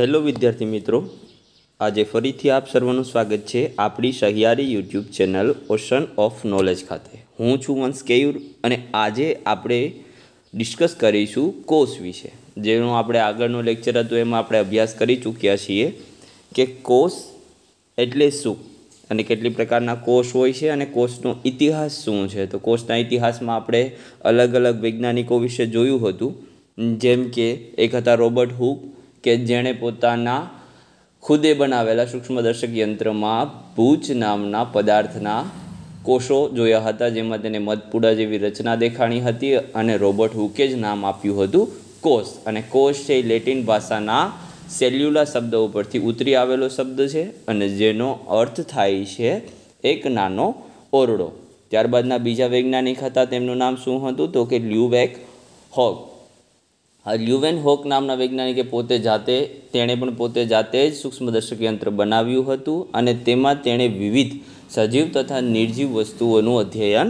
hello વિદ્યાર્થી મિત્રો આજે ફરીથી આપ સર્વનું સ્વાગત છે આપણી સહિયારી YouTube channel Ocean of Knowledge ખાતે હું છું વંશ કેયુર અને આજે આપણે ડિસ્કસ કરીશું કોષ વિશે જેનો આપણે આગળનો લેક્ચર હતો એમાં આપણે અભ્યાસ કરી ચૂક્યા છીએ કે કોષ એટલે શું અને કેટલી પ્રકારના કોષ હોય છે અને કોષનો ઇતિહાસ શું છે તો કોષના ઇતિહાસમાં આપણે અલગ અલગ વૈજ્ઞાનિકો વિશે જોયું હતું જેમ કે એક હતા રોબર્ટ હુક કે જેણે પોતાના ખુદે બનાવેલા સૂક્ષ્મદર્શક યંત્રમાં ભૂચ નામના પદાર્થના કોષો જોયા હતા જેમાં તેને મધપુડા જેવી રચના દેખાણી હતી અને રોબર્ટ હુકે જ નામ આપ્યું હતું કોષ અને કોષ છે લેટિન ભાષાના સેલ્યુલા શબ્દ ઉપરથી ઉતરી આવેલો શબ્દ છે અને જેનો અર્થ થાય છે એક નાનો ઓરડો ત્યારબાદના બીજા વૈજ્ઞાનિક હતા તેમનું નામ શું હતું તો કે લ્યુબેક હોગ લ્યુવેન હોક નામના વૈજ્ઞાનિકે પોતે જાતે તેણે પણ પોતે જાતે જ સૂક્ષ્મદર્શક યંત્ર બનાવ્યું હતું અને તેમાં તેણે વિવિધ સજીવ તથા નિર્જીવ વસ્તુઓનું અધ્યયન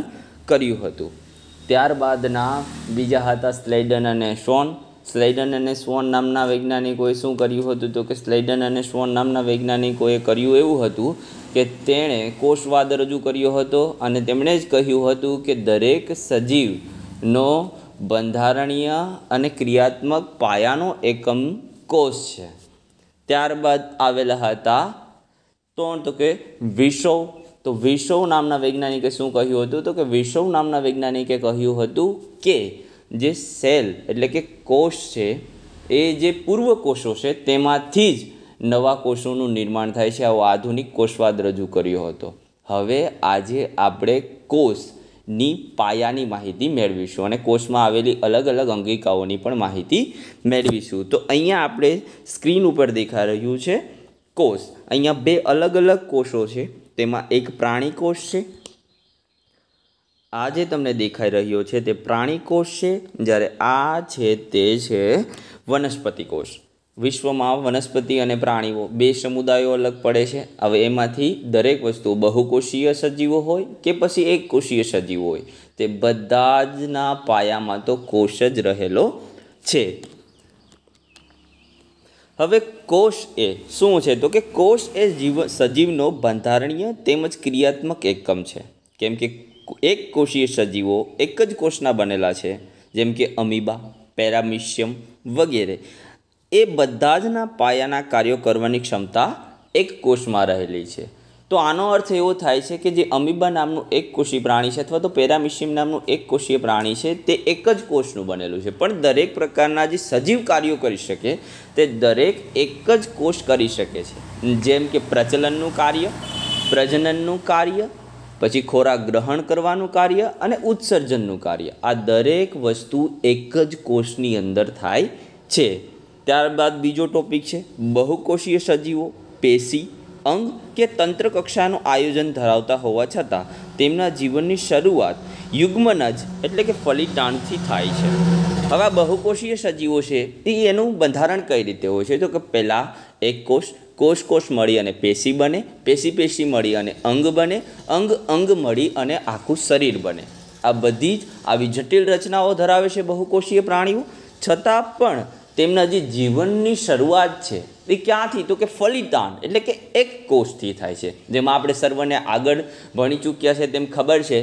કર્યું હતું ત્યારબાદના બીજા હતા સ્લેડન અને શોન સ્લેડન અને સ્વોન નામના વૈજ્ઞાનિકોએ શું કર્યું હતું તો કે સ્લેડન અને સ્વોન નામના વૈજ્ઞાનિકોએ કર્યું એવું હતું કે તેણે કોષવાદ રજૂ કર્યો હતો અને તેમણે જ કહ્યું હતું કે દરેક સજીવનો બંધારણીય અને ક્રિયાત્મક પાયાનો એકમ કોષ છે ત્યારબાદ આવેલા હતા ત્રણ તો કે વિશ્વ તો વિશ્વ નામના વૈજ્ઞાનિકે શું કહ્યું હતું તો કે વિશ્વ નામના વૈજ્ઞાનિકે કહ્યું હતું કે જે સેલ એટલે કે કોષ છે એ જે પૂર્વ કોષો છે તેમાંથી જ નવા કોષોનું નિર્માણ થાય છે આવો આધુનિક કોષવાદ રજૂ કર્યો હતો હવે આજે આપણે કોષ ની પાયાની માહિતી મેળવીશું અને કોષમાં આવેલી અલગ અલગ અંગિકાઓની પણ માહિતી મેળવીશું તો અહીંયા આપણે સ્ક્રીન ઉપર દેખાઈ રહ્યું છે કોષ અહીંયા બે અલગ અલગ કોષો છે તેમાં એક પ્રાણી કોષ છે આ જે તમને દેખાઈ રહ્યો છે તે પ્રાણી કોષ છે જ્યારે આ છે તે છે વનસ્પતિ કોષ વિશ્વમાં વનસ્પતિ અને પ્રાણીઓ બે સમુદાયો અલગ પડે છે હવે એમાંથી દરેક વસ્તુ બહુકોષીય સજીવો હોય કે પછી એક કોષીય સજીવો હોય તે બધા જના પાયામાં તો કોષ જ રહેલો છે હવે કોષ એ શું છે તો કે કોષ એ જીવ સજીવનો બંધારણીય તેમજ ક્રિયાત્મક એકમ છે કેમ કે એક કોષીય સજીવો એક જ કોષના બનેલા છે જેમ કે અમીબા પેરામિશિયમ વગેરે એ બધા જના પાયાના કાર્યો કરવાની ક્ષમતા એક કોષમાં રહેલી છે તો આનો અર્થ એવો થાય છે કે જે અમીબા નામનું એક કોષી પ્રાણી છે અથવા તો પેરામિશિયમ નામનું એક કોષીય પ્રાણી છે તે એક જ કોષનું બનેલું છે પણ દરેક પ્રકારના જે સજીવ કાર્યો કરી શકે તે દરેક એક જ કોષ કરી શકે છે જેમ કે પ્રચલનનું કાર્ય પ્રજનનનું કાર્ય પછી ખોરાક ગ્રહણ કરવાનું કાર્ય અને ઉત્સર્જનનું કાર્ય આ દરેક વસ્તુ એક જ કોષની અંદર થાય છે ત્યારબાદ બીજો ટોપિક છે બહુકોષીય સજીવો પેશી અંગ કે તંત્ર કક્ષાનું આયોજન ધરાવતા હોવા છતાં તેમના જીવનની શરૂઆત યુગ્મન જ એટલે કે ફલિતાણથી થાય છે હવે આ બહુકોષીય સજીવો છે એ એનું બંધારણ કઈ રીતે હોય છે તો કે પહેલાં એક કોષ કોષ કોષ મળી અને પેશી બને પેશી પેશી મળી અને અંગ બને અંગ અંગ મળી અને આખું શરીર બને આ બધી જ આવી જટિલ રચનાઓ ધરાવે છે બહુકોષીય પ્રાણીઓ છતાં પણ તેમના જે જીવનની શરૂઆત છે એ ક્યાંથી તો કે ફલિતાન એટલે કે એક કોષથી થાય છે જેમાં આપણે સર્વને આગળ ભણી ચૂક્યા છે તેમ ખબર છે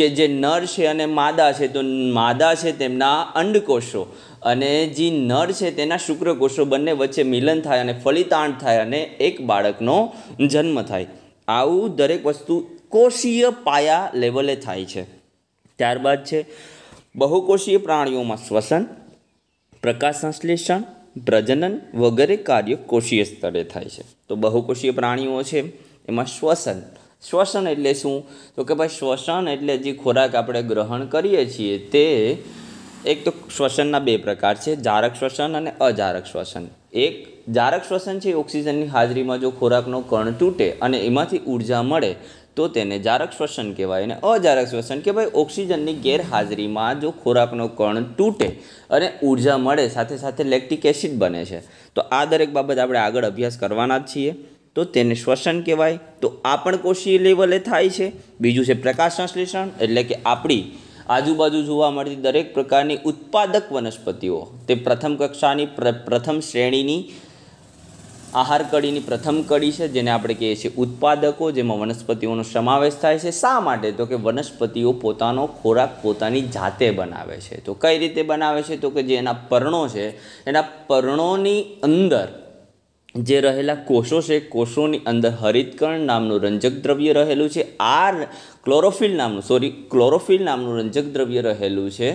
કે જે નર છે અને માદા છે તો માદા છે તેમના અંડકોષો અને જે નર છે તેના શુક્રકોષો બંને વચ્ચે મિલન થાય અને ફલિતાંડ થાય અને એક બાળકનો જન્મ થાય આવું દરેક વસ્તુ કોષીય પાયા લેવલે થાય છે ત્યારબાદ છે બહુકોષીય પ્રાણીઓમાં શ્વસન પ્રકાશ સંશ્લેષણ પ્રજનન વગેરે કાર્યો કોષીય સ્તરે થાય છે તો બહુકોષીય પ્રાણીઓ છે એમાં શ્વસન શ્વસન એટલે શું તો કે ભાઈ શ્વસન એટલે જે ખોરાક આપણે ગ્રહણ કરીએ છીએ તે એક તો શ્વસનના બે પ્રકાર છે જારક શ્વસન અને અજારક શ્વસન એક જારક શ્વસન છે ઓક્સિજનની હાજરીમાં જો ખોરાકનો કણ તૂટે અને એમાંથી ઉર્જા મળે તો તેને જારક શ્વસન કહેવાય અને અજારક શ્વસન કે ભાઈ ઓક્સિજનની ગેરહાજરીમાં જો ખોરાકનો કણ તૂટે અને ઉર્જા મળે સાથે સાથે લેક્ટિક એસિડ બને છે તો આ દરેક બાબત આપણે આગળ અભ્યાસ કરવાના જ છીએ તો તેને શ્વસન કહેવાય તો આ પણ કોષીય લેવલે થાય છે બીજું છે પ્રકાશ સંશ્લેષણ એટલે કે આપણી આજુબાજુ જોવા મળતી દરેક પ્રકારની ઉત્પાદક વનસ્પતિઓ તે પ્રથમ કક્ષાની પ્રથમ શ્રેણીની આહાર કડીની પ્રથમ કડી છે જેને આપણે કહીએ છીએ ઉત્પાદકો જેમાં વનસ્પતિઓનો સમાવેશ થાય છે શા માટે તો કે વનસ્પતિઓ પોતાનો ખોરાક પોતાની જાતે બનાવે છે તો કઈ રીતે બનાવે છે તો કે જે એના પર્ણો છે એના પર્ણોની અંદર જે રહેલા કોષો છે કોષોની અંદર હરિતકણ નામનું રંજક દ્રવ્ય રહેલું છે આ ક્લોરોફિલ નામનું સોરી ક્લોરોફિલ નામનું રંજક દ્રવ્ય રહેલું છે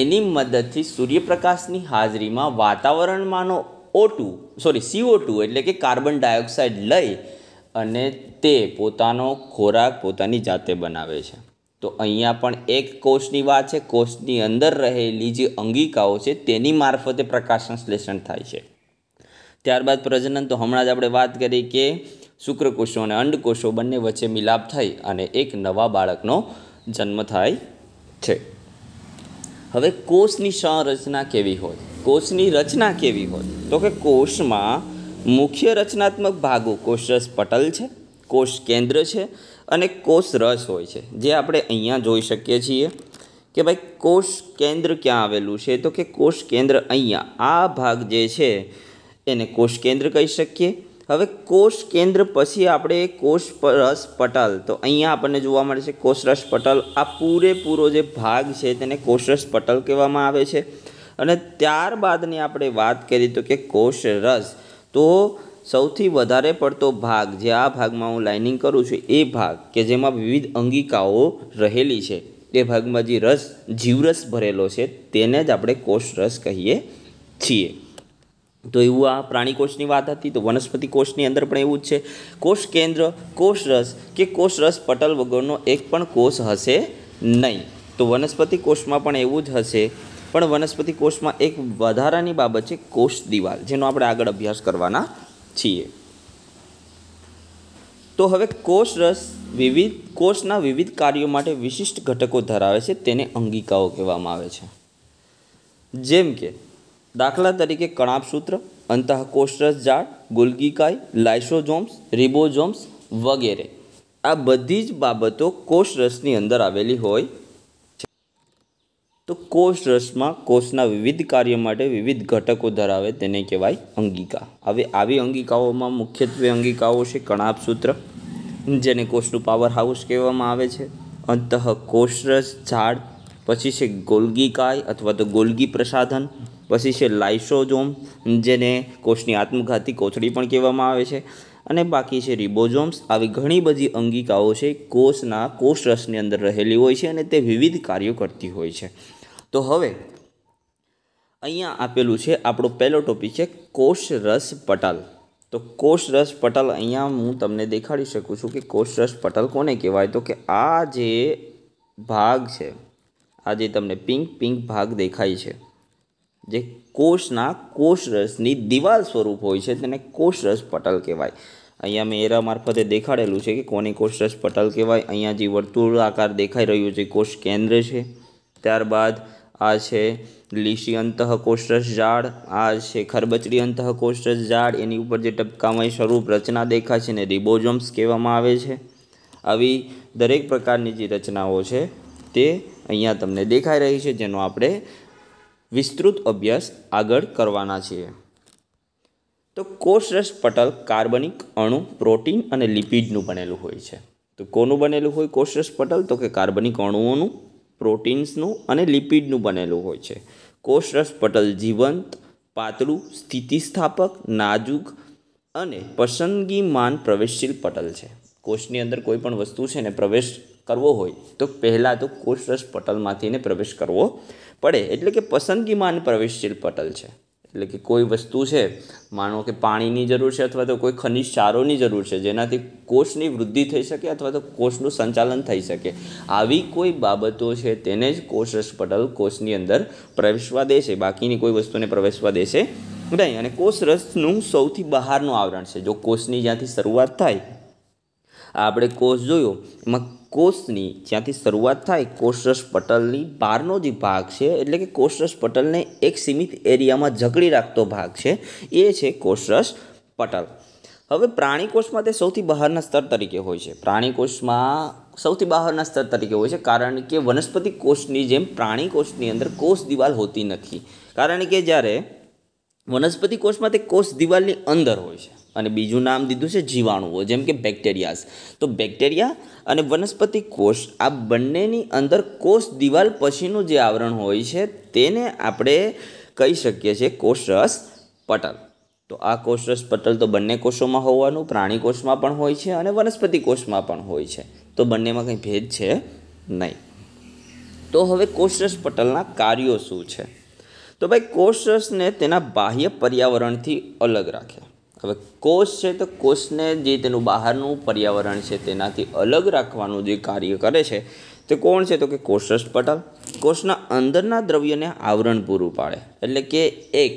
એની મદદથી સૂર્યપ્રકાશની હાજરીમાં વાતાવરણમાંનો O two sorry C O two કે કાર્બન ડાયોક્સાઇડ લઈ અને તે પોતાનો ખોરાક પોતાની જાતે બનાવે છે તો અહીંયા પણ એક કોષની વાત છે કોષની અંદર રહેલી જે અંગિકાઓ છે તેની મારફતે પ્રકાશ સંશ્લેષણ થાય છે ત્યારબાદ પ્રજનન તો હમણાં જ આપણે વાત કરી કે શુક્રકોષો અને અંડકોષો બંને વચ્ચે મિલાપ થઈ અને એક નવા બાળકનો જન્મ થાય છે હવે કોષની સંરચના કેવી હોય કોષની રચના કેવી હોય તો કે કોષમાં મુખ્ય રચનાત્મક ભાગો કોષરસ પટલ છે કોષ કેન્દ્ર છે અને કોષ રસ હોય છે જે આપણે અહીંયા જોઈ શકીએ છીએ કે ભાઈ કોષ કેન્દ્ર ક્યાં આવેલું છે તો કે કોષ કેન્દ્ર અહીંયા આ ભાગ જે છે એને કોષ કેન્દ્ર કહી શકીએ હવે કોષ કેન્દ્ર પછી આપણે કોષ રસ પટલ તો અહીંયા આપણને જોવા મળે છે કોષરસ પટલ આ પૂરેપૂરો જે ભાગ છે તેને કોષરસ પટલ કહેવામાં આવે છે અને ત્યારબાદની આપણે વાત કરી તો કે કોષરસ તો સૌથી વધારે પડતો ભાગ જે આ ભાગમાં હું લાઇનિંગ કરું છું એ ભાગ કે જેમાં વિવિધ અંગિકાઓ રહેલી છે એ ભાગમાં જે રસ જીવરસ ભરેલો છે તેને જ આપણે કોષરસ કહીએ છીએ તો એવું આ પ્રાણી કોષની વાત હતી તો વનસ્પતિ કોષની અંદર પણ એવું જ છે કોષ કેન્દ્ર કોષરસ કે કોષરસ પટલ વગરનો એક પણ કોષ હશે નહીં તો વનસ્પતિ કોષમાં પણ એવું જ હશે પણ વનસ્પતિ કોષમાં એક વધારાની બાબત છે કોષ દિવાલ જેનો આપણે આગળ અભ્યાસ કરવાના છીએ તો હવે કોષ રસ વિવિધ કોષના વિવિધ કાર્યો માટે વિશિષ્ટ ઘટકો ધરાવે છે તેને અંગિકાઓ કહેવામાં આવે છે જેમ કે દાખલા તરીકે કણાપસૂત્ર અંતઃકોષ્ઠરસ ઝાડ ગુલગીકાય લાઇસોઝોમ્સ રિબોઝોમ્સ વગેરે આ બધી જ બાબતો કોષરસની અંદર આવેલી હોય છે તો કોષરસમાં કોષના વિવિધ કાર્ય માટે વિવિધ ઘટકો ધરાવે તેને કહેવાય અંગિકા હવે આવી અંગિકાઓમાં મુખ્યત્વે અંગિકાઓ છે કણાપસૂત્ર જેને કોષનું પાવર હાઉસ કહેવામાં આવે છે અંતઃ કોષરસ ઝાડ પછી છે ગોલગી કાય અથવા તો ગોલગી પ્રસાધન પછી છે લાઇસોઝોમ જેને કોષની આત્મઘાતી કોથળી પણ કહેવામાં આવે છે અને બાકી છે રિબોઝોમ્સ આવી ઘણી બધી અંગિકાઓ છે કોષના કોષરસની અંદર રહેલી હોય છે અને તે વિવિધ કાર્યો કરતી હોય છે તો હવે અહીંયા આપેલું છે આપણો પહેલો ટોપિક છે કોષરસ પટલ તો કોષરસ પટલ અહીંયા હું તમને દેખાડી શકું છું કે કોષરસ પટલ કોને કહેવાય તો કે આ જે ભાગ છે આ જે તમને પિંક પિંક ભાગ દેખાય છે જે કોષના કોષરસની દિવાલ સ્વરૂપ હોય છે તેને કોષરસ પટલ કહેવાય અહીંયા મેં એરા મારફતે દેખાડેલું છે કે કોને કોષરસ પટલ કહેવાય અહીંયા જે વર્તુળ આકાર દેખાઈ રહ્યું છે કોષ કેન્દ્ર છે ત્યારબાદ આ છે લીસી કોષરસ ઝાડ આ છે ખરબચડી અંતઃ કોષરસ ઝાડ એની ઉપર જે ટપકામય સ્વરૂપ રચના દેખાય છે ને રિબોઝોમ્સ કહેવામાં આવે છે આવી દરેક પ્રકારની જે રચનાઓ છે તે અહીંયા તમને દેખાઈ રહી છે જેનો આપણે વિસ્તૃત અભ્યાસ આગળ કરવાના છીએ તો કોષરસ પટલ કાર્બનિક અણુ પ્રોટીન અને લિપિડનું બનેલું હોય છે તો કોનું બનેલું હોય કોષરસ પટલ તો કે કાર્બનિક અણુઓનું પ્રોટીન્સનું અને લિપિડનું બનેલું હોય છે કોષરસ પટલ જીવંત પાતળું સ્થિતિસ્થાપક નાજુક અને પસંદગીમાન પ્રવેશશીલ પટલ છે કોષની અંદર કોઈ પણ વસ્તુ છે ને પ્રવેશ કરવો હોય તો પહેલાં તો કોષરસ પટલમાંથીને પ્રવેશ કરવો પડે એટલે કે પસંદગીમાન પ્રવેશશીલ પટલ છે એટલે કે કોઈ વસ્તુ છે માનો કે પાણીની જરૂર છે અથવા તો કોઈ ખનિજ ક્ષારોની જરૂર છે જેનાથી કોષની વૃદ્ધિ થઈ શકે અથવા તો કોષનું સંચાલન થઈ શકે આવી કોઈ બાબતો છે તેને જ કોષરસ પટલ કોષની અંદર પ્રવેશવા દેશે બાકીની કોઈ વસ્તુને પ્રવેશવા દેશે નહીં અને કોષરસનું સૌથી બહારનું આવરણ છે જો કોષની જ્યાંથી શરૂઆત થાય આપણે કોષ જોયો એમાં કોષની જ્યાંથી શરૂઆત થાય કોષરસ પટલની બહારનો જે ભાગ છે એટલે કે કોષરસ પટલને એક સીમિત એરિયામાં જકડી રાખતો ભાગ છે એ છે કોષરસ પટલ હવે પ્રાણી કોષમાં તે સૌથી બહારના સ્તર તરીકે હોય છે પ્રાણી કોષમાં સૌથી બહારના સ્તર તરીકે હોય છે કારણ કે વનસ્પતિ કોષની જેમ પ્રાણી કોષની અંદર કોષ દિવાલ હોતી નથી કારણ કે જ્યારે વનસ્પતિ કોષમાં તે કોષ દિવાલની અંદર હોય છે અને બીજું નામ દીધું છે જીવાણુઓ જેમ કે બેક્ટેરિયાસ તો બેક્ટેરિયા અને વનસ્પતિ કોષ આ બંનેની અંદર કોષ દિવાલ પછીનું જે આવરણ હોય છે તેને આપણે કહી શકીએ છીએ કોષરસ પટલ તો આ કોષરસ પટલ તો બંને કોષોમાં હોવાનું પ્રાણી કોષમાં પણ હોય છે અને વનસ્પતિ કોષમાં પણ હોય છે તો બંનેમાં કંઈ ભેદ છે નહીં તો હવે કોષરસ પટલના કાર્યો શું છે તો ભાઈ કોષરસને તેના બાહ્ય પર્યાવરણથી અલગ રાખે હવે કોષ છે તો કોષને જે તેનું બહારનું પર્યાવરણ છે તેનાથી અલગ રાખવાનું જે કાર્ય કરે છે તે કોણ છે તો કે કોષરસ પટલ કોષના અંદરના દ્રવ્યને આવરણ પૂરું પાડે એટલે કે એક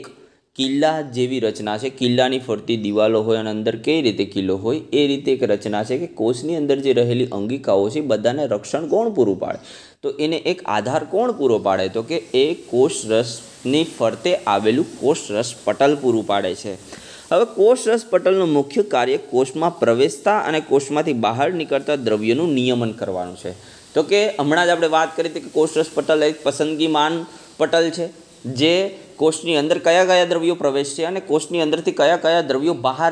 કિલ્લા જેવી રચના છે કિલ્લાની ફરતી દિવાલો હોય અને અંદર કઈ રીતે કિલ્લો હોય એ રીતે એક રચના છે કે કોષની અંદર જે રહેલી અંગિકાઓ છે બધાને રક્ષણ કોણ પૂરું પાડે તો એને એક આધાર કોણ પૂરો પાડે તો કે એ કોષ રસની ફરતે આવેલું કોષ રસ પટલ પૂરું પાડે છે હવે કોષ રસ પટલનું મુખ્ય કાર્ય કોષમાં પ્રવેશતા અને કોષમાંથી બહાર નીકળતા દ્રવ્યનું નિયમન કરવાનું છે તો કે હમણાં જ આપણે વાત કરી હતી કે કોષ રસ પટલ એક પસંદગી માન પટલ છે જે કોષની અંદર કયા કયા દ્રવ્યો પ્રવેશશે અને કોષની અંદરથી કયા કયા દ્રવ્યો બહાર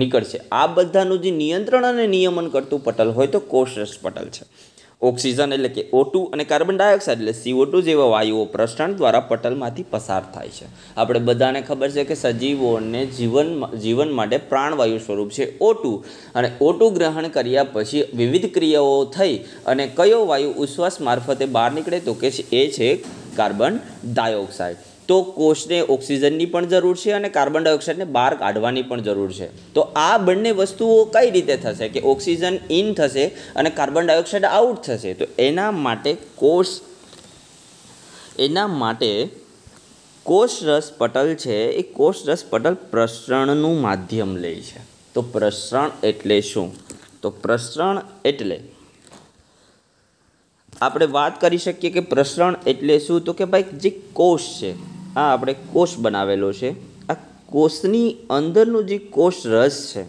નીકળશે આ બધાનું જે નિયંત્રણ અને નિયમન કરતું પટલ હોય તો કોષરસ પટલ છે ઓક્સિજન એટલે કે ઓટુ અને કાર્બન ડાયોક્સાઇડ એટલે સીઓ ટુ જેવા વાયુઓ પ્રસરણ દ્વારા પટલમાંથી પસાર થાય છે આપણે બધાને ખબર છે કે સજીવોને જીવન જીવન માટે પ્રાણવાયુ સ્વરૂપ છે ઓટુ અને ઓટુ ગ્રહણ કર્યા પછી વિવિધ ક્રિયાઓ થઈ અને કયો વાયુ ઉશ્વાસ મારફતે બહાર નીકળે તો કે એ છે કાર્બન ડાયોક્સાઇડ તો કોષને ઓક્સિજનની પણ જરૂર છે અને કાર્બન ડાયોક્સાઇડને બહાર કાઢવાની પણ જરૂર છે તો આ બંને વસ્તુઓ કઈ રીતે થશે કે ઓક્સિજન ઇન થશે અને કાર્બન ડાયોક્સાઇડ આઉટ થશે તો એના માટે કોષ એના માટે કોષ રસ પટલ છે એ કોષ પટલ પ્રસરણનું માધ્યમ લે છે તો પ્રસરણ એટલે શું તો પ્રસરણ એટલે આપણે વાત કરી શકીએ કે પ્રસરણ એટલે શું તો કે ભાઈ જે કોષ છે આ આપણે કોષ બનાવેલો છે આ કોષની અંદરનું જે કોષ રસ છે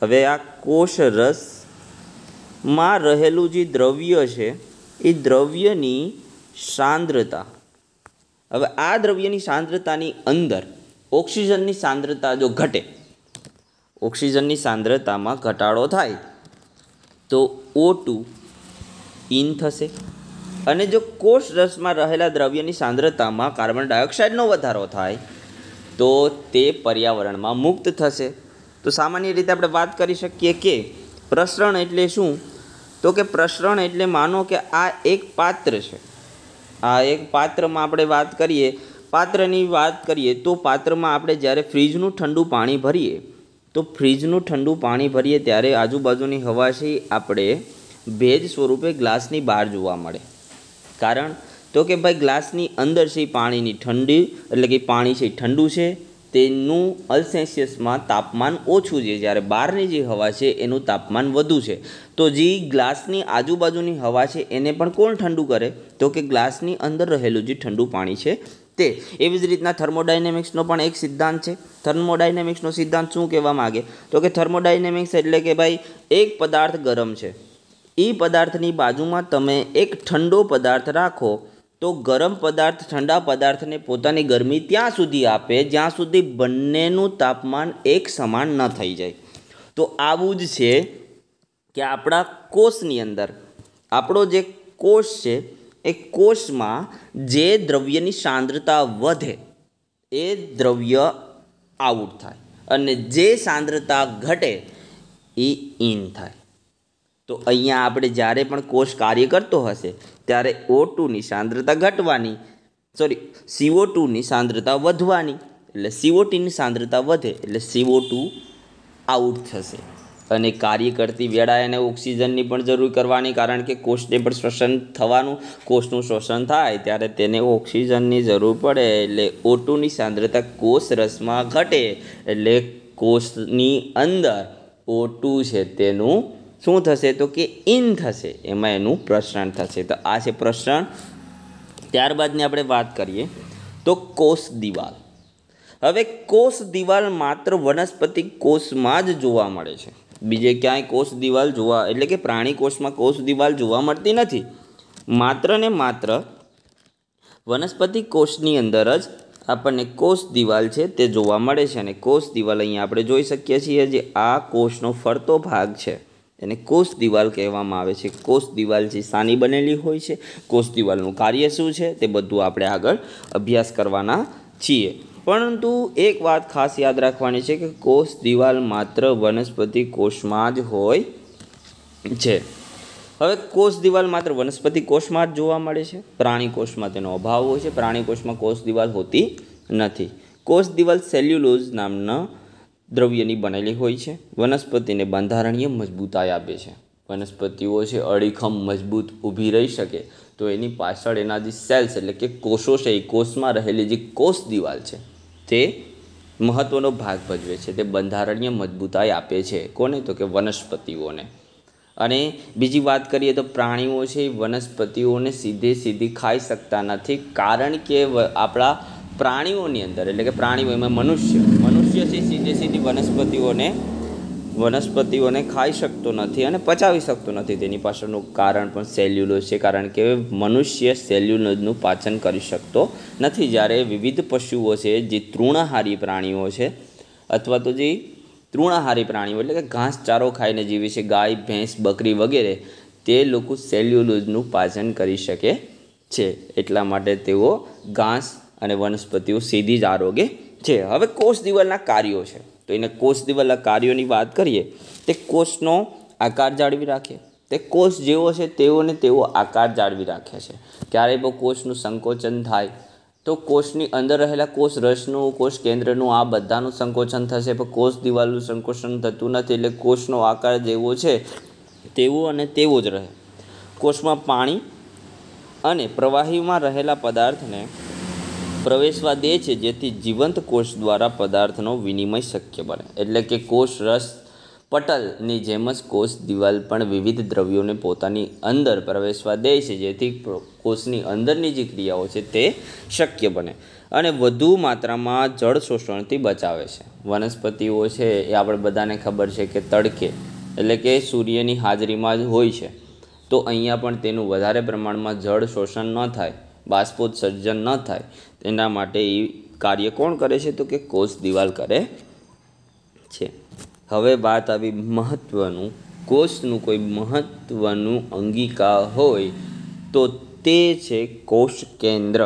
હવે આ કોષ રસમાં રહેલું જે દ્રવ્ય છે એ દ્રવ્યની સાંદ્રતા હવે આ દ્રવ્યની સાંદ્રતાની અંદર ઓક્સિજનની સાંદ્રતા જો ઘટે ઓક્સિજનની સાંદ્રતામાં ઘટાડો થાય તો ઓટુ ઇન થશે અને જો કોષ રસમાં રહેલા દ્રવ્યની સાંદ્રતામાં કાર્બન ડાયોક્સાઇડનો વધારો થાય તો તે પર્યાવરણમાં મુક્ત થશે તો સામાન્ય રીતે આપણે વાત કરી શકીએ કે પ્રસરણ એટલે શું તો કે પ્રસરણ એટલે માનો કે આ એક પાત્ર છે આ એક પાત્રમાં આપણે વાત કરીએ પાત્રની વાત કરીએ તો પાત્રમાં આપણે જ્યારે ફ્રીજનું ઠંડુ પાણી ભરીએ તો ફ્રીજનું ઠંડુ પાણી ભરીએ ત્યારે આજુબાજુની હવા આપણે ભેજ સ્વરૂપે ગ્લાસની બહાર જોવા મળે કારણ તો કે ભાઈ ગ્લાસની અંદર છે પાણીની ઠંડી એટલે કે પાણી છે ઠંડુ છે તેનું અલ્સેન્સિયસમાં તાપમાન ઓછું છે જ્યારે બહારની જે હવા છે એનું તાપમાન વધુ છે તો જે ગ્લાસની આજુબાજુની હવા છે એને પણ કોણ ઠંડુ કરે તો કે ગ્લાસની અંદર રહેલું જે ઠંડુ પાણી છે તે એવી જ રીતના થર્મોડાયનેમિક્સનો પણ એક સિદ્ધાંત છે થર્મોડાયનેમિક્સનો સિદ્ધાંત શું કહેવા માગે તો કે થર્મોડાયનેમિક્સ એટલે કે ભાઈ એક પદાર્થ ગરમ છે એ પદાર્થની બાજુમાં તમે એક ઠંડો પદાર્થ રાખો તો ગરમ પદાર્થ ઠંડા પદાર્થને પોતાની ગરમી ત્યાં સુધી આપે જ્યાં સુધી બંનેનું તાપમાન એક સમાન ન થઈ જાય તો આવું જ છે કે આપણા કોષની અંદર આપણો જે કોષ છે એ કોષમાં જે દ્રવ્યની સાંદ્રતા વધે એ દ્રવ્ય આઉટ થાય અને જે સાંદ્રતા ઘટે એ ઇન થાય તો અહીંયા આપણે જ્યારે પણ કોષ કાર્ય કરતો હશે ત્યારે ઓ ટુની સાંદ્રતા ઘટવાની સોરી સીઓ ટુની સાંદ્રતા વધવાની એટલે સીઓ ટીની સાંદ્રતા વધે એટલે સીઓ ટુ આઉટ થશે અને કાર્ય કરતી વેળા એને ઓક્સિજનની પણ જરૂર કરવાની કારણ કે કોષને પણ શ્વસન થવાનું કોષનું શોષણ થાય ત્યારે તેને ઓક્સિજનની જરૂર પડે એટલે ઓટુની સાંદ્રતા કોષ રસમાં ઘટે એટલે કોષની અંદર ઓટુ છે તેનું શું થશે તો કે ઇન થશે એમાં એનું પ્રસરણ થશે તો આ છે પ્રસરણ ત્યારબાદની આપણે વાત કરીએ તો કોષ દિવાલ હવે કોષ દિવાલ માત્ર વનસ્પતિ કોષમાં જ જોવા મળે છે બીજે ક્યાંય કોષ દિવાલ જોવા એટલે કે પ્રાણી કોષમાં કોષ દિવાલ જોવા મળતી નથી માત્ર ને માત્ર વનસ્પતિ કોષની અંદર જ આપણને કોષ દિવાલ છે તે જોવા મળે છે અને કોષ દિવાલ અહીંયા આપણે જોઈ શકીએ છીએ જે આ કોષનો ફરતો ભાગ છે એને કોષ દિવાલ કહેવામાં આવે છે કોષ દિવાલ જે સાની બનેલી હોય છે કોષ દિવાલનું કાર્ય શું છે તે બધું આપણે આગળ અભ્યાસ કરવાના છીએ પરંતુ એક વાત ખાસ યાદ રાખવાની છે કે કોષ દિવાલ માત્ર વનસ્પતિ કોષમાં જ હોય છે હવે કોષ દિવાલ માત્ર વનસ્પતિ કોષમાં જ જોવા મળે છે પ્રાણી કોષમાં તેનો અભાવ હોય છે પ્રાણી કોષમાં કોષ દિવાલ હોતી નથી કોષ દિવાલ સેલ્યુલોઝ નામના દ્રવ્યની બનેલી હોય છે વનસ્પતિને બંધારણીય મજબૂતાઈ આપે છે વનસ્પતિઓ છે અડીખમ મજબૂત ઊભી રહી શકે તો એની પાછળ એના જે સેલ્સ એટલે કે કોષો છે એ કોષમાં રહેલી જે કોષ દિવાલ છે તે મહત્ત્વનો ભાગ ભજવે છે તે બંધારણીય મજબૂતાઈ આપે છે કોને તો કે વનસ્પતિઓને અને બીજી વાત કરીએ તો પ્રાણીઓ છે એ વનસ્પતિઓને સીધે સીધી ખાઈ શકતા નથી કારણ કે આપણા પ્રાણીઓની અંદર એટલે કે પ્રાણીઓ એમાં મનુષ્ય મનુષ્ય છે સીધે સીધી વનસ્પતિઓને વનસ્પતિઓને ખાઈ શકતો નથી અને પચાવી શકતો નથી તેની પાછળનું કારણ પણ સેલ્યુલોઝ છે કારણ કે મનુષ્ય સેલ્યુલોઝનું પાચન કરી શકતો નથી જ્યારે વિવિધ પશુઓ છે જે તૃણાહારી પ્રાણીઓ છે અથવા તો જે તૃણાહારી પ્રાણીઓ એટલે કે ઘાસ ચારો ખાઈને જીવે છે ગાય ભેંસ બકરી વગેરે તે લોકો સેલ્યુલોઝનું પાચન કરી શકે છે એટલા માટે તેઓ ઘાસ અને વનસ્પતિઓ સીધી જ આરોગ્ય છે હવે કોષ દિવાલના કાર્યો છે તો એને કોષ દિવાલના કાર્યોની વાત કરીએ તે કોષનો આકાર જાળવી રાખે તે કોષ જેવો છે તેઓને તેવો આકાર જાળવી રાખે છે ક્યારેય પણ કોષનું સંકોચન થાય તો કોષની અંદર રહેલા કોષ રસનું કોષ કેન્દ્રનું આ બધાનું સંકોચન થશે પણ કોષ દિવાલનું સંકોચન થતું નથી એટલે કોષનો આકાર જેવો છે તેવો અને તેવો જ રહે કોષમાં પાણી અને પ્રવાહીમાં રહેલા પદાર્થને પ્રવેશવા દે છે જેથી જીવંત કોષ દ્વારા પદાર્થનો વિનિમય શક્ય બને એટલે કે કોષ રસ પટલની જેમ જ કોષ દિવાલ પણ વિવિધ દ્રવ્યોને પોતાની અંદર પ્રવેશવા દે છે જેથી કોષની અંદરની જે ક્રિયાઓ છે તે શક્ય બને અને વધુ માત્રામાં જળ શોષણથી બચાવે છે વનસ્પતિઓ છે એ આપણે બધાને ખબર છે કે તડકે એટલે કે સૂર્યની હાજરીમાં જ હોય છે તો અહીંયા પણ તેનું વધારે પ્રમાણમાં જળ શોષણ ન થાય સર્જન ન થાય તેના માટે એ કાર્ય કોણ કરે છે તો કે કોષ દિવાલ કરે છે હવે વાત આવી મહત્ત્વનું કોષનું કોઈ મહત્ત્વનું અંગિકા હોય તો તે છે કોષ કેન્દ્ર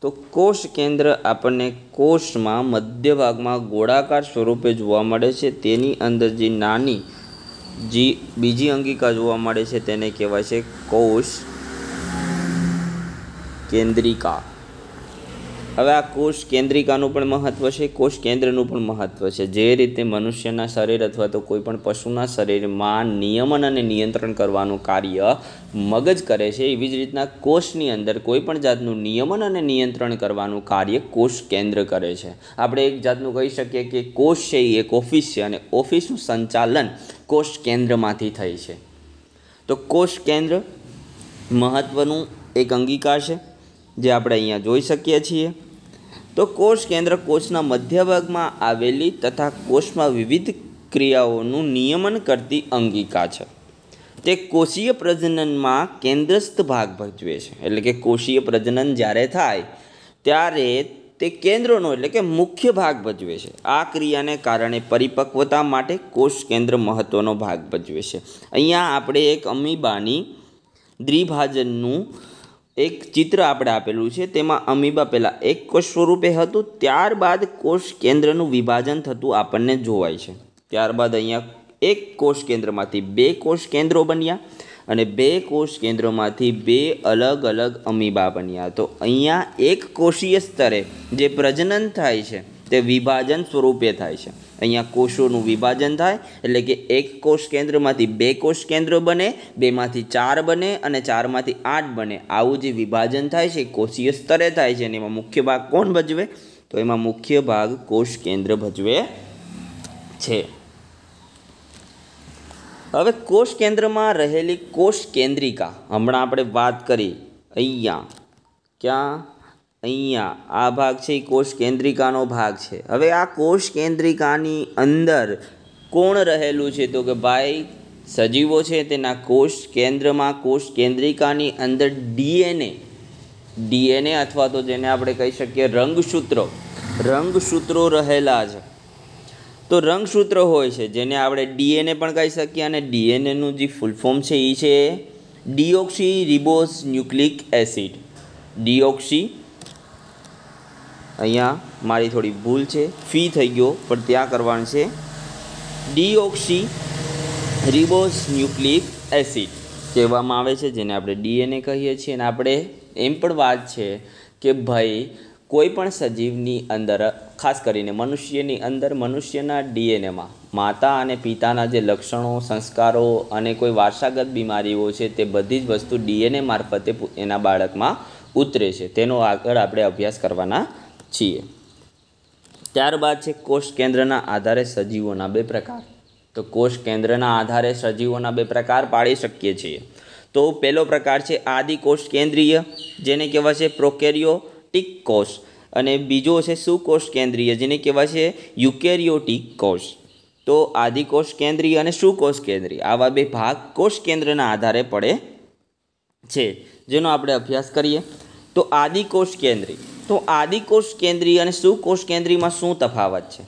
તો કોષ કેન્દ્ર આપણને કોષમાં મધ્ય ભાગમાં ગોળાકાર સ્વરૂપે જોવા મળે છે તેની અંદર જે નાની જે બીજી અંગિકા જોવા મળે છે તેને કહેવાય છે કોષ કેન્દ્રિકા હવે આ કોષ કેન્દ્રિકાનું પણ મહત્ત્વ છે કોષ કેન્દ્રનું પણ મહત્ત્વ છે જે રીતે મનુષ્યના શરીર અથવા તો કોઈ પણ પશુના શરીરમાં નિયમન અને નિયંત્રણ કરવાનું કાર્ય મગજ કરે છે એવી જ રીતના કોષની અંદર કોઈપણ જાતનું નિયમન અને નિયંત્રણ કરવાનું કાર્ય કોષ કેન્દ્ર કરે છે આપણે એક જાતનું કહી શકીએ કે કોષ છે એ એક ઓફિસ છે અને ઓફિસનું સંચાલન કોષ કેન્દ્રમાંથી થઈ છે તો કોષ કેન્દ્ર મહત્ત્વનું એક અંગીકાર છે જે આપણે અહીંયા જોઈ શકીએ છીએ તો કોષ કેન્દ્ર કોષના મધ્યભાગમાં આવેલી તથા કોષમાં વિવિધ ક્રિયાઓનું નિયમન કરતી અંગિકા છે તે કોષીય પ્રજનનમાં કેન્દ્રસ્થ ભાગ ભજવે છે એટલે કે કોષીય પ્રજનન જ્યારે થાય ત્યારે તે કેન્દ્રનો એટલે કે મુખ્ય ભાગ ભજવે છે આ ક્રિયાને કારણે પરિપક્વતા માટે કોષ કેન્દ્ર મહત્ત્વનો ભાગ ભજવે છે અહીંયા આપણે એક અમીબાની દ્વિભાજનનું એક ચિત્ર આપણે આપેલું છે તેમાં અમીબા પહેલાં એક કોષ સ્વરૂપે હતું ત્યારબાદ કોષ કેન્દ્રનું વિભાજન થતું આપણને જોવાય છે ત્યારબાદ અહીંયા એક કોષ કેન્દ્રમાંથી બે કોષ કેન્દ્રો બન્યા અને બે કોષ કેન્દ્રોમાંથી બે અલગ અલગ અમીબા બન્યા તો અહીંયા એક કોષીય સ્તરે જે પ્રજનન થાય છે તે વિભાજન સ્વરૂપે થાય છે અહીંયા કોષોનું વિભાજન થાય એટલે કે એક કોષ કેન્દ્રમાંથી બે કોષ કેન્દ્ર બને બેમાંથી ચાર બને અને ચારમાંથી આઠ બને આવું જે વિભાજન થાય છે કોષીય સ્તરે થાય છે અને એમાં મુખ્ય ભાગ કોણ ભજવે તો એમાં મુખ્ય ભાગ કોષ કેન્દ્ર ભજવે છે હવે કોષ કેન્દ્રમાં રહેલી કોષ કેન્દ્રિકા હમણાં આપણે વાત કરી અહીંયા ક્યાં અહીંયા આ ભાગ છે એ કોષ કેન્દ્રિકાનો ભાગ છે હવે આ કોષ કેન્દ્રિકાની અંદર કોણ રહેલું છે તો કે ભાઈ સજીવો છે તેના કોષ કેન્દ્રમાં કોષ કેન્દ્રિકાની અંદર ડીએનએ ડીએનએ અથવા તો જેને આપણે કહી શકીએ રંગસૂત્રો રંગસૂત્રો રહેલા છે તો રંગસૂત્ર હોય છે જેને આપણે ડીએનએ પણ કહી શકીએ અને ડીએનએનું જે ફૂલ ફોર્મ છે એ છે deoxy ribose nucleic acid deoxy અહીંયા મારી થોડી ભૂલ છે ફી થઈ ગયો પણ ત્યાં કરવાનું છે ડીઓક્સી રિબોસ ન્યુક્લિક એસિડ કહેવામાં આવે છે જેને આપણે ડીએનએ કહીએ છીએ અને આપણે એમ પણ વાત છે કે ભાઈ કોઈપણ સજીવની અંદર ખાસ કરીને મનુષ્યની અંદર મનુષ્યના ડીએનએમાં માતા અને પિતાના જે લક્ષણો સંસ્કારો અને કોઈ વારસાગત બીમારીઓ છે તે બધી જ વસ્તુ ડીએનએ મારફતે એના બાળકમાં ઉતરે છે તેનો આગળ આપણે અભ્યાસ કરવાના છીએ ત્યારબાદ છે કોષ કેન્દ્રના આધારે સજીવોના બે પ્રકાર તો કોષ કેન્દ્રના આધારે સજીવોના બે પ્રકાર પાડી શકીએ છીએ તો પહેલો પ્રકાર છે આદિકોષ કેન્દ્રીય જેને કહેવાય છે પ્રોકેરિયોટિક કોષ અને બીજો છે સુકોષ કેન્દ્રીય જેને કહેવાય છે યુકેરિયોટિક કોષ તો આદિકોષ કેન્દ્રીય અને સુકોષ કેન્દ્રીય આવા બે ભાગ કોષ કેન્દ્રના આધારે પડે છે જેનો આપણે અભ્યાસ કરીએ તો આદિકોષ કેન્દ્રીય તો આદિકોષ કેન્દ્રી અને સુકોષ કેન્દ્રીમાં શું તફાવત છે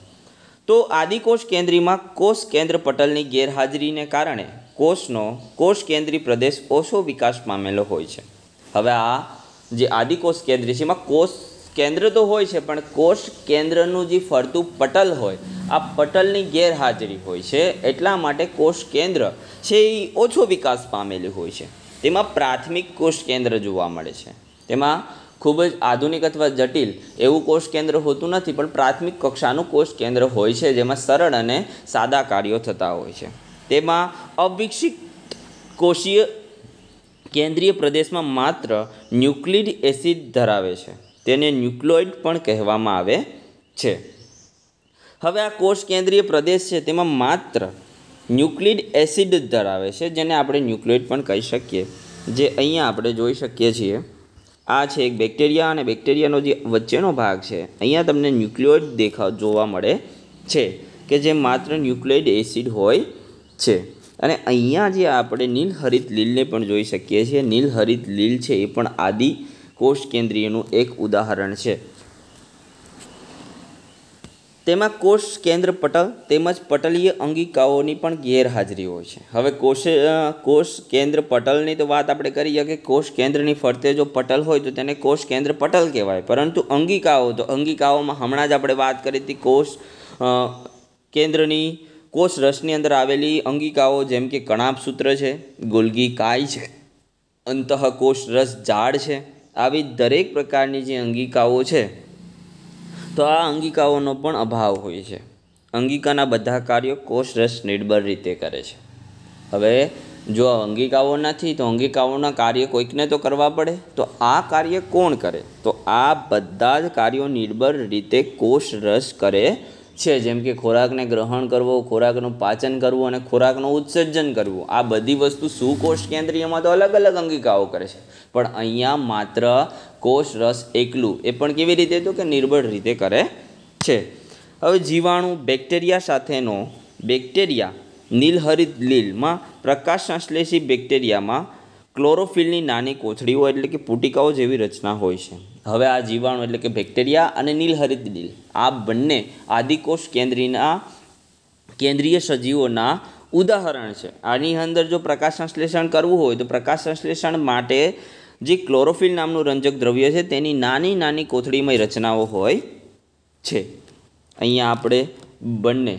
તો આદિકોષ કેન્દ્રીમાં કોષ કેન્દ્ર પટલની ગેરહાજરીને કારણે કોષનો કોષ કેન્દ્રીય પ્રદેશ ઓછો વિકાસ પામેલો હોય છે હવે આ જે આદિકોષ કેન્દ્રી છે એમાં કોષ કેન્દ્ર તો હોય છે પણ કોષ કેન્દ્રનું જે ફરતું પટલ હોય આ પટલની ગેરહાજરી હોય છે એટલા માટે કોષ કેન્દ્ર છે એ ઓછો વિકાસ પામેલું હોય છે તેમાં પ્રાથમિક કોષ કેન્દ્ર જોવા મળે છે તેમાં ખૂબ જ આધુનિક અથવા જટિલ એવું કોષ કેન્દ્ર હોતું નથી પણ પ્રાથમિક કક્ષાનું કોષ કેન્દ્ર હોય છે જેમાં સરળ અને સાદા કાર્યો થતા હોય છે તેમાં અવિકસિત કોષીય કેન્દ્રીય પ્રદેશમાં માત્ર ન્યુક્લિડ એસિડ ધરાવે છે તેને ન્યુક્લોઇડ પણ કહેવામાં આવે છે હવે આ કોષ કેન્દ્રીય પ્રદેશ છે તેમાં માત્ર ન્યુક્લિડ એસિડ જ ધરાવે છે જેને આપણે ન્યુક્લિડ પણ કહી શકીએ જે અહીંયા આપણે જોઈ શકીએ છીએ આ છે એક બેક્ટેરિયા અને બેક્ટેરિયાનો જે વચ્ચેનો ભાગ છે અહીંયા તમને ન્યુક્લિયોઇડ દેખાવ જોવા મળે છે કે જે માત્ર ન્યુક્લિયડ એસિડ હોય છે અને અહીંયા જે આપણે નીલહરિત લીલને પણ જોઈ શકીએ છીએ નીલહરિત લીલ છે એ પણ આદિ કોષ કેન્દ્રીયનું એક ઉદાહરણ છે તેમાં કોષ કેન્દ્ર પટલ તેમજ પટલીય અંગિકાઓની પણ ગેરહાજરી હોય છે હવે કોષ કોષ કેન્દ્ર પટલની તો વાત આપણે કરીએ કે કોષ કેન્દ્રની ફરતે જો પટલ હોય તો તેને કોષ કેન્દ્ર પટલ કહેવાય પરંતુ અંગિકાઓ તો અંગિકાઓમાં હમણાં જ આપણે વાત કરી હતી કોષ કેન્દ્રની કોષ રસની અંદર આવેલી અંગિકાઓ જેમ કે કણાપસૂત્ર છે ગોલગી કાય છે અંતઃકોષ રસ ઝાડ છે આવી દરેક પ્રકારની જે અંગિકાઓ છે તો આ અંગિકાઓનો પણ અભાવ હોય છે અંગિકાના બધા કાર્યો કોષરસ નિર્ભર રીતે કરે છે હવે જો અંગિકાઓ નથી તો અંગિકાઓના કાર્ય કોઈકને તો કરવા પડે તો આ કાર્ય કોણ કરે તો આ બધા જ કાર્યો નિર્ભર રીતે કોષરસ કરે છે જેમ કે ખોરાકને ગ્રહણ કરવો ખોરાકનું પાચન કરવું અને ખોરાકનું ઉત્સર્જન કરવું આ બધી વસ્તુ સુકોષ કેન્દ્રીયમાં તો અલગ અલગ અંગિકાઓ કરે છે પણ અહીંયા માત્ર કોષ રસ એકલું એ પણ કેવી રીતે તો કે નિર્બળ રીતે કરે છે હવે જીવાણુ બેક્ટેરિયા સાથેનો બેક્ટેરિયા નીલહરિત લીલમાં પ્રકાશ સંશ્લેષી બેક્ટેરિયામાં ક્લોરોફિલની નાની કોથળીઓ એટલે કે પુટિકાઓ જેવી રચના હોય છે હવે આ જીવાણુ એટલે કે બેક્ટેરિયા અને નીલહરિત લીલ આ બંને આદિકોષ કેન્દ્રીના કેન્દ્રીય સજીવોના ઉદાહરણ છે આની અંદર જો પ્રકાશ સંશ્લેષણ કરવું હોય તો પ્રકાશ સંશ્લેષણ માટે જે ક્લોરોફિલ નામનું રંજક દ્રવ્ય છે તેની નાની નાની કોથળીમય રચનાઓ હોય છે અહીંયા આપણે બંને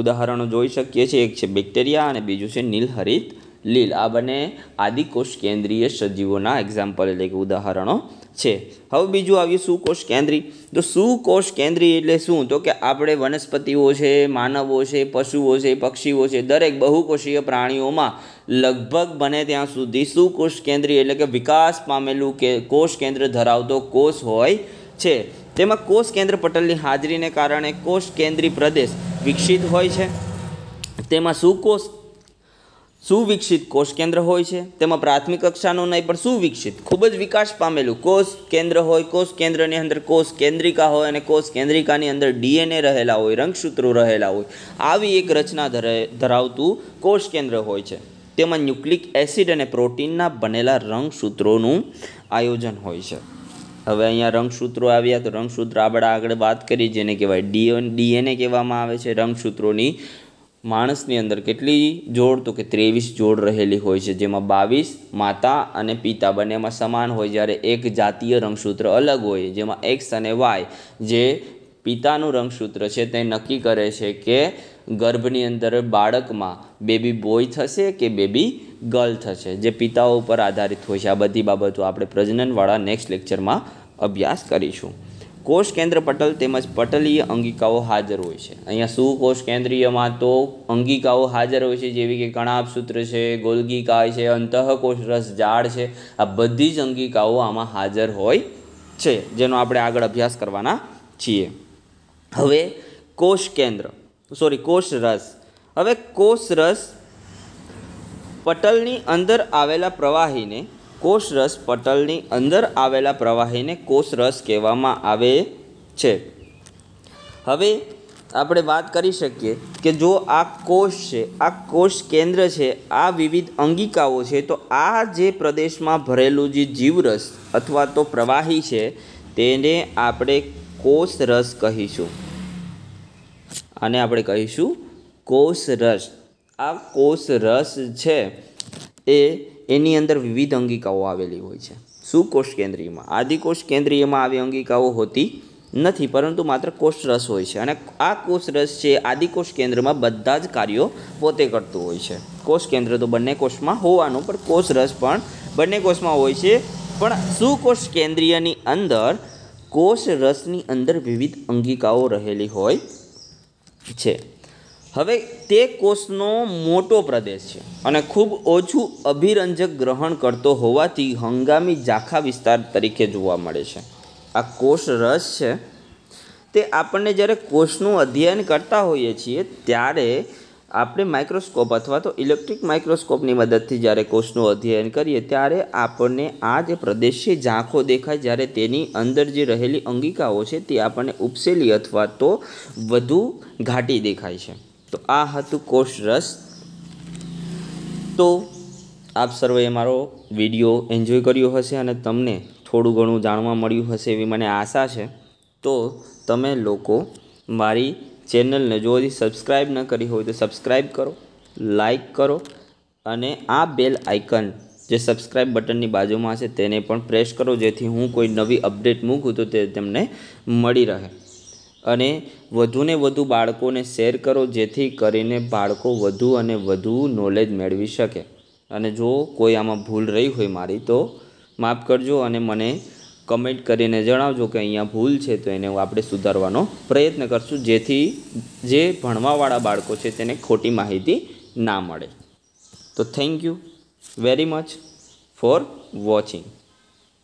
ઉદાહરણો જોઈ શકીએ છીએ એક છે બેક્ટેરિયા અને બીજું છે નીલહરિત લીલ આ બંને આદિકોષ કેન્દ્રીય સજીવોના એક્ઝામ્પલ એટલે કે ઉદાહરણો છે હવે બીજું આવ્યું સુકોષ કેન્દ્રી તો સુકોષ કેન્દ્રી એટલે શું તો કે આપણે વનસ્પતિઓ છે માનવો છે પશુઓ છે પક્ષીઓ છે દરેક બહુકોષીય પ્રાણીઓમાં લગભગ બને ત્યાં સુધી સુકોષ કેન્દ્રી એટલે કે વિકાસ પામેલું કે કોષ કેન્દ્ર ધરાવતો કોષ હોય છે તેમાં કોષ કેન્દ્ર પટલની હાજરીને કારણે કોષ કેન્દ્રીય પ્રદેશ વિકસિત હોય છે તેમાં સુકોષ સુવિકસિત કોષ કેન્દ્ર હોય છે તેમાં પ્રાથમિક કક્ષાનું નહીં પણ સુવિકસિત ખૂબ જ વિકાસ પામેલું કોષ કેન્દ્ર હોય કોષ કેન્દ્રની અંદર કોષ કેન્દ્રિકા હોય અને કોષ કેન્દ્રિકાની અંદર ડીએનએ રહેલા હોય રંગસૂત્રો રહેલા હોય આવી એક રચના ધરાવતું કોષ કેન્દ્ર હોય છે તેમાં ન્યુક્લિક એસિડ અને પ્રોટીનના બનેલા રંગસૂત્રોનું આયોજન હોય છે હવે અહીંયા રંગસૂત્રો આવ્યા તો રંગસૂત્ર આપણે આગળ વાત કરી જેને કહેવાય ડીએન ડીએનએ કહેવામાં આવે છે રંગસૂત્રોની માણસની અંદર કેટલી જોડ તો કે ત્રેવીસ જોડ રહેલી હોય છે જેમાં બાવીસ માતા અને પિતા બંનેમાં સમાન હોય જ્યારે એક જાતીય રંગસૂત્ર અલગ હોય જેમાં એક્સ અને વાય જે પિતાનું રંગસૂત્ર છે તે નક્કી કરે છે કે ગર્ભની અંદર બાળકમાં બેબી બોય થશે કે બેબી ગર્લ થશે જે પિતાઓ ઉપર આધારિત હોય છે આ બધી બાબતો આપણે પ્રજનનવાળા નેક્સ્ટ લેક્ચરમાં અભ્યાસ કરીશું કોષ કેન્દ્ર પટલ તેમજ પટલીય અંગિકાઓ હાજર હોય છે અહીંયા સુકોષ કેન્દ્રીયમાં તો અંગિકાઓ હાજર હોય છે જેવી કે કણાભસૂત્ર છે ગોલગીકાય છે અંતઃકોષ રસ ઝાડ છે આ બધી જ અંગિકાઓ આમાં હાજર હોય છે જેનો આપણે આગળ અભ્યાસ કરવાના છીએ હવે કોષ કેન્દ્ર સોરી કોષ રસ હવે કોષરસ પટલની અંદર આવેલા પ્રવાહીને કોષરસ પટલની અંદર આવેલા પ્રવાહીને કોષરસ કહેવામાં આવે છે હવે આપણે વાત કરી શકીએ કે જો આ કોષ છે આ કોષ કેન્દ્ર છે આ વિવિધ અંગિકાઓ છે તો આ જે પ્રદેશમાં ભરેલું જે જીવરસ અથવા તો પ્રવાહી છે તેને આપણે કોષરસ કહીશું આને આપણે કહીશું કોષરસ આ કોષરસ છે એ એની અંદર વિવિધ અંગિકાઓ આવેલી હોય છે સુકોષ કેન્દ્રીયમાં આદિકોષ કેન્દ્રીયમાં આવી અંગિકાઓ હોતી નથી પરંતુ માત્ર કોષરસ હોય છે અને આ કોષરસ છે આદિકોષ કેન્દ્રમાં બધા જ કાર્યો પોતે કરતું હોય છે કોષ કેન્દ્ર તો બંને કોષમાં હોવાનું પણ કોષરસ પણ બંને કોષમાં હોય છે પણ સુકોષ કેન્દ્રીયની અંદર કોષરસની અંદર વિવિધ અંગિકાઓ રહેલી હોય છે હવે તે કોષનો મોટો પ્રદેશ છે અને ખૂબ ઓછું અભિરંજક ગ્રહણ કરતો હોવાથી હંગામી ઝાંખા વિસ્તાર તરીકે જોવા મળે છે આ કોષ રસ છે તે આપણને જ્યારે કોષનું અધ્યયન કરતા હોઈએ છીએ ત્યારે આપણે માઇક્રોસ્કોપ અથવા તો ઇલેક્ટ્રિક માઇક્રોસ્કોપની મદદથી જ્યારે કોષનું અધ્યયન કરીએ ત્યારે આપણને આ જે પ્રદેશ ઝાંખો દેખાય જ્યારે તેની અંદર જે રહેલી અંગિકાઓ છે તે આપણને ઉપસેલી અથવા તો વધુ ઘાટી દેખાય છે તો આ હતું કોષ રસ તો આપ સર્વે મારો વિડીયો એન્જોય કર્યો હશે અને તમને થોડું ઘણું જાણવા મળ્યું હશે એવી મને આશા છે તો તમે લોકો મારી ચેનલને જો હજી સબસ્ક્રાઈબ ન કરી હોય તો સબસ્ક્રાઈબ કરો લાઈક કરો અને આ બેલ આઇકન જે સબસ્ક્રાઇબ બટનની બાજુમાં છે તેને પણ પ્રેસ કરો જેથી હું કોઈ નવી અપડેટ મૂકું તો તે તમને મળી રહે અને વધુને વધુ બાળકોને શેર કરો જેથી કરીને બાળકો વધુ અને વધુ નોલેજ મેળવી શકે અને જો કોઈ આમાં ભૂલ રહી હોય મારી તો માફ કરજો અને મને કમેન્ટ કરીને જણાવજો કે અહીંયા ભૂલ છે તો એને આપણે સુધારવાનો પ્રયત્ન કરશું જેથી જે ભણવાવાળા બાળકો છે તેને ખોટી માહિતી ના મળે તો thank you very much for watching